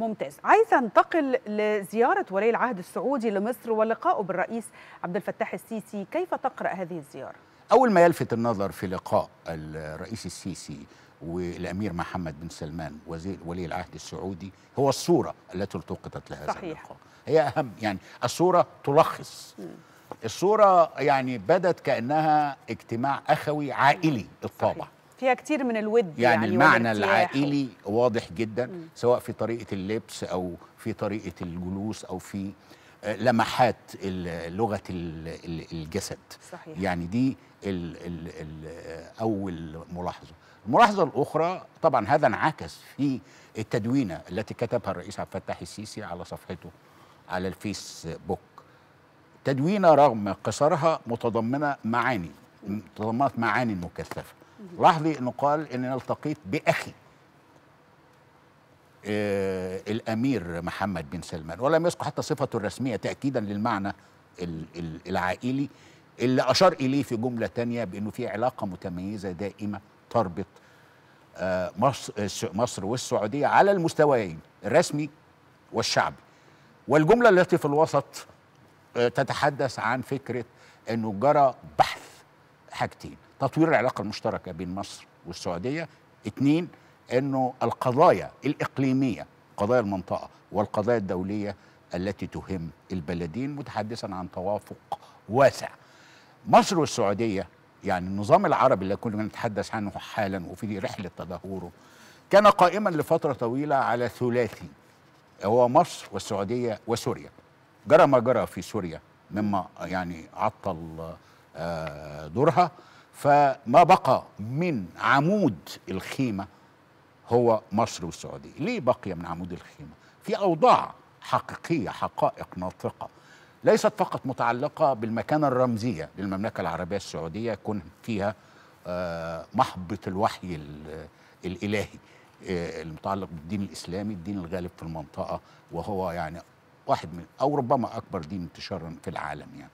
ممتاز عايزه انتقل لزياره ولي العهد السعودي لمصر ولقائه بالرئيس عبد الفتاح السيسي كيف تقرا هذه الزياره اول ما يلفت النظر في لقاء الرئيس السيسي والامير محمد بن سلمان وزير ولي العهد السعودي هو الصوره التي التقطت لهذا صحيح. اللقاء هي اهم يعني الصوره تلخص م. الصوره يعني بدت كانها اجتماع اخوي عائلي الطابع صحيح. فيها كتير من الود يعني, يعني المعنى العائلي واضح جدا م. سواء في طريقه اللبس او في طريقه الجلوس او في آه، لمحات لغه الجسد صحيح. يعني دي الـ الـ الـ آه، اول ملاحظه الملاحظه الاخرى طبعا هذا انعكس في التدوينه التي كتبها الرئيس عبد الفتاح السيسي على صفحته على الفيسبوك تدوينه رغم قصرها متضمنه معاني متضمنه معاني مكثفه راح لي انه قال اني التقيت باخي آه الامير محمد بن سلمان ولم يذكر حتى صفته الرسميه تاكيدا للمعنى العائلي اللي اشار اليه في جمله تانية بانه في علاقه متميزه دائمه تربط آه مصر, مصر والسعوديه على المستويين الرسمي والشعبي والجمله التي في الوسط آه تتحدث عن فكره انه جرى بحث حاجتين تطوير العلاقة المشتركة بين مصر والسعودية اثنين أنه القضايا الإقليمية قضايا المنطقة والقضايا الدولية التي تهم البلدين متحدثا عن توافق واسع مصر والسعودية يعني النظام العربي اللي كنا نتحدث عنه حالا وفي رحلة تدهوره كان قائما لفترة طويلة على ثلاثي هو مصر والسعودية وسوريا جرى ما جرى في سوريا مما يعني عطل آه، دورها فما بقى من عمود الخيمة هو مصر والسعودية ليه بقي من عمود الخيمة؟ في أوضاع حقيقية حقائق ناطقة ليست فقط متعلقة بالمكانة الرمزية للمملكة العربية السعودية يكون فيها آه، محبط الوحي الإلهي آه، المتعلق بالدين الإسلامي الدين الغالب في المنطقة وهو يعني واحد من أو ربما أكبر دين انتشارا في العالم يعني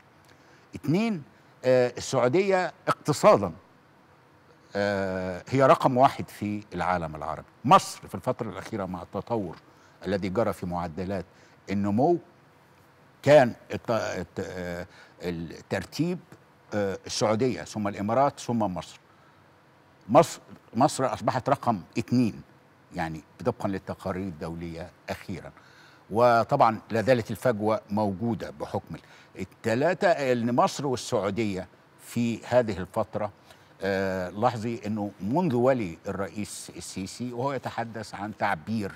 اتنين آه، السعوديه اقتصادا آه، هي رقم واحد في العالم العربي مصر في الفتره الاخيره مع التطور الذي جرى في معدلات النمو كان آه، الترتيب السعوديه ثم الامارات ثم مصر مصر مصر اصبحت رقم اثنين يعني طبقا للتقارير الدوليه اخيرا وطبعا لا زالت الفجوه موجوده بحكم الثلاثه ان مصر والسعوديه في هذه الفتره آه، لاحظي انه منذ ولي الرئيس السيسي وهو يتحدث عن تعبير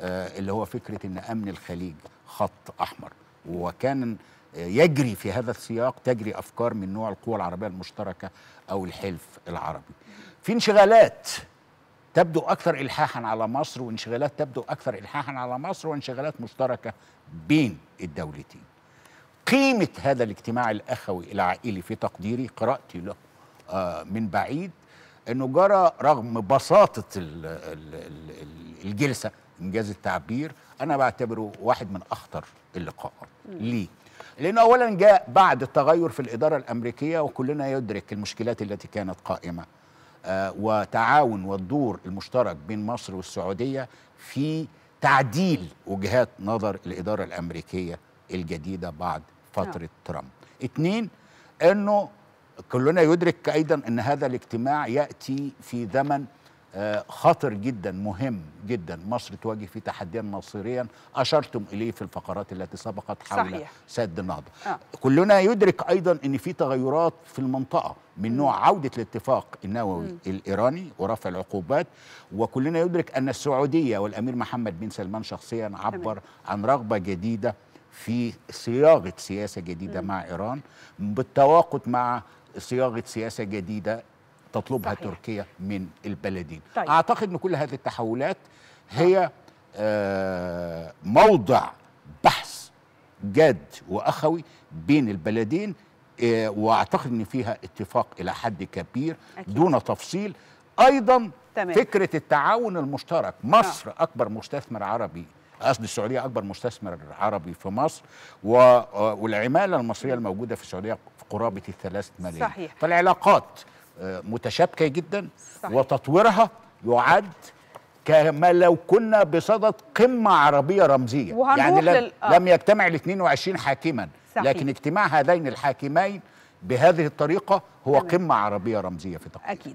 آه، اللي هو فكره ان امن الخليج خط احمر وكان آه، يجري في هذا السياق تجري افكار من نوع القوى العربيه المشتركه او الحلف العربي في انشغالات تبدو أكثر إلحاحا على مصر وانشغالات تبدو أكثر إلحاحا على مصر وانشغالات مشتركة بين الدولتين قيمة هذا الاجتماع الأخوي العائلي في تقديري قرأتي له آه، من بعيد أنه جرى رغم بساطة الجلسة إنجاز التعبير أنا بعتبره واحد من أخطر اللقاءات ليه؟ لأنه أولا جاء بعد التغير في الإدارة الأمريكية وكلنا يدرك المشكلات التي كانت قائمة آه، وتعاون والدور المشترك بين مصر والسعوديه في تعديل وجهات نظر الاداره الامريكيه الجديده بعد فتره نعم. ترامب. اثنين انه كلنا يدرك ايضا ان هذا الاجتماع ياتي في زمن آه، خطر جدا مهم جدا مصر تواجه فيه تحديا مصيريا اشرتم اليه في الفقرات التي سبقت حول صحيح. سد النهضه آه. كلنا يدرك ايضا ان في تغيرات في المنطقه من نوع م. عوده الاتفاق النووي م. الايراني ورفع العقوبات وكلنا يدرك ان السعوديه والامير محمد بن سلمان شخصيا عبر عن رغبه جديده في صياغه سياسه جديده م. مع ايران بالتوافق مع صياغه سياسه جديده تطلبها صحيح. تركيا من البلدين طيب. اعتقد ان كل هذه التحولات هي آه، موضع بحث جاد واخوي بين البلدين آه، واعتقد ان فيها اتفاق الى حد كبير أكيد. دون تفصيل ايضا تمام. فكره التعاون المشترك مصر آه. اكبر مستثمر عربي قصدي السعوديه اكبر مستثمر عربي في مصر و... آه، والعماله المصريه الموجوده في السعوديه قرابه الثلاث ملايين صحيح فالعلاقات متشابكه جدا صحيح. وتطويرها يعد كما لو كنا بصدد قمه عربيه رمزيه يعني لم, لل... آه. لم يجتمع ال 22 حاكما صحيح. لكن اجتماع هذين الحاكمين بهذه الطريقه هو تمام. قمه عربيه رمزيه في تقديري اكيد